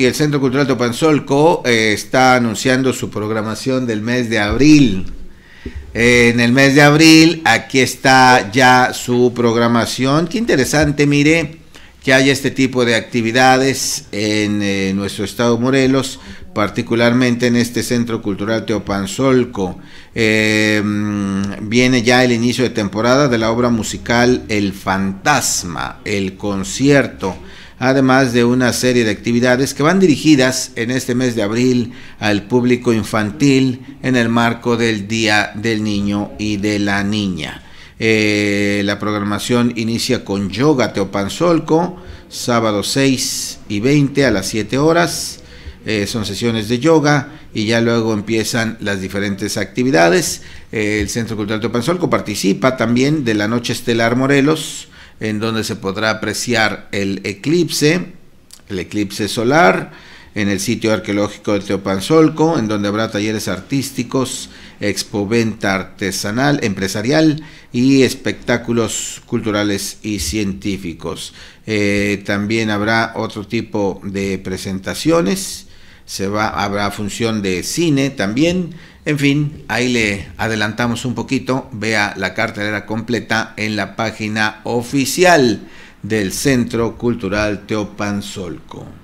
Y el Centro Cultural Teopanzolco eh, está anunciando su programación del mes de abril. en el mes de abril, aquí está ya su programación. Qué interesante, mire, que haya este tipo de actividades en eh, nuestro estado Morelos, particularmente en este Centro Cultural Teopanzolco. Eh, viene ya el inicio de temporada de la obra musical El Fantasma, el concierto, además de una serie de actividades que van dirigidas en este mes de abril al público infantil en el marco del Día del Niño y de la Niña. Eh, la programación inicia con Yoga Teopanzolco, sábado 6 y 20 a las 7 horas. Eh, son sesiones de yoga y ya luego empiezan las diferentes actividades. Eh, el Centro Cultural Teopanzolco participa también de la Noche Estelar Morelos, en donde se podrá apreciar el eclipse, el eclipse solar, en el sitio arqueológico de Teopanzolco, en donde habrá talleres artísticos, expoventa artesanal, empresarial y espectáculos culturales y científicos. Eh, también habrá otro tipo de presentaciones se va, habrá función de cine también. En fin, ahí le adelantamos un poquito. Vea la cartelera completa en la página oficial del Centro Cultural Teopanzolco.